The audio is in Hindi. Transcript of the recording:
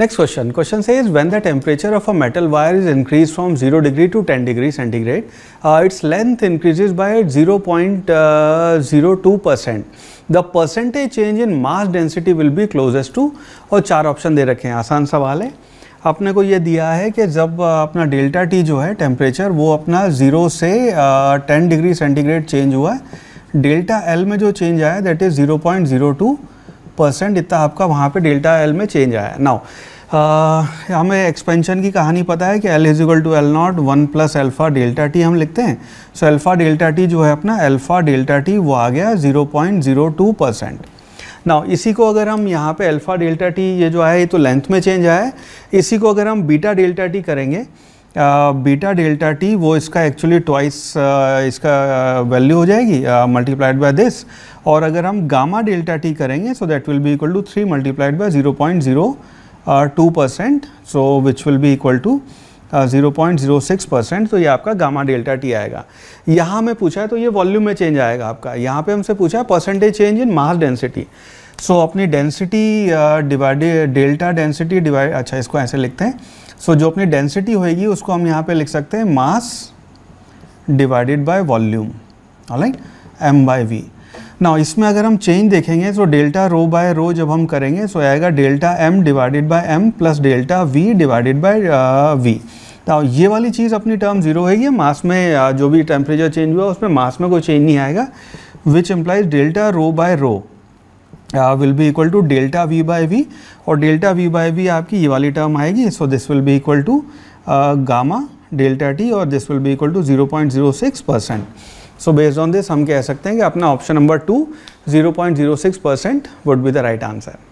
नेक्स्ट क्वेश्चन क्वेश्चन से is when the temperature of a metal wire is increase from zero degree to ten degree centigrade its length increases by zero point zero two percent the percentage change in mass density will be closest to और चार ऑप्शन दे रखे हैं आसान सवाल है अपने को यह दिया है कि जब uh, अपना डेल्टा टी जो है टेम्परेचर वो अपना जीरो से टेन डिग्री सेंटीग्रेड चेंज हुआ है डेल्टा एल में जो चेंज आया that is zero point zero two percent इतना आपका वहाँ पे डेल्टा एल में चेंज आया है नाउ हमें एक्सपेंशन की कहानी पता है कि L equal to L not one plus alpha delta T हम लिखते हैं सो एल्फ़ा डेल्टा टी जो है अपना एल्फ़ा डेल्टा टी वो आ गया zero point zero two percent now इसी को अगर हम यहाँ पे अल्फ़ा डेल्टा टी ये जो है ये तो लेंथ में चेंज आया है इसी को अगर हम बीटा डेल्टा टी करेंगे बीटा डेल्टा टी वो इसका एक्चुअली ट्वाइस इसका वैल्यू हो जाएगी मल्टीप्लाइड बाय दिस और अगर हम गामा डेल्टा टी करेंगे so that will be equal to three multiplied by zero point zero two percent so which will be equal to zero point zero six percent तो ये आपका गामा डेल्टा टी आएगा यहाँ हमें पूछा है तो ये वॉल्यूम में चेंज आएगा आपका यहाँ पे हमसे पूछा है percentage change in mass density so अपनी density divided delta density divide अच्छा इसको ऐसे लिखते हैं सो so, जो अपनी डेंसिटी होएगी उसको हम यहाँ पे लिख सकते हैं mass divided by volume right M by V ना इसमें अगर हम चेंज देखेंगे तो डेल्टा रो बाय रो जब हम करेंगे सो आएगा delta M divided by M plus delta V divided by V तो ये वाली चीज़ अपनी टर्म जीरो होगी मास में uh, जो भी टेम्परेचर चेंज हुआ उसमें मास में कोई चेंज नहीं आएगा which implies delta rho by rho will be equal to delta V by V और डेल्टा वी बाय वी आपकी ये वाली टर्म आएगी so this will be equal to gamma delta T और this will be equal to zero point zero six percent so based on this हम कह सकते हैं कि अपना option number two zero point zero six percent would be the right answer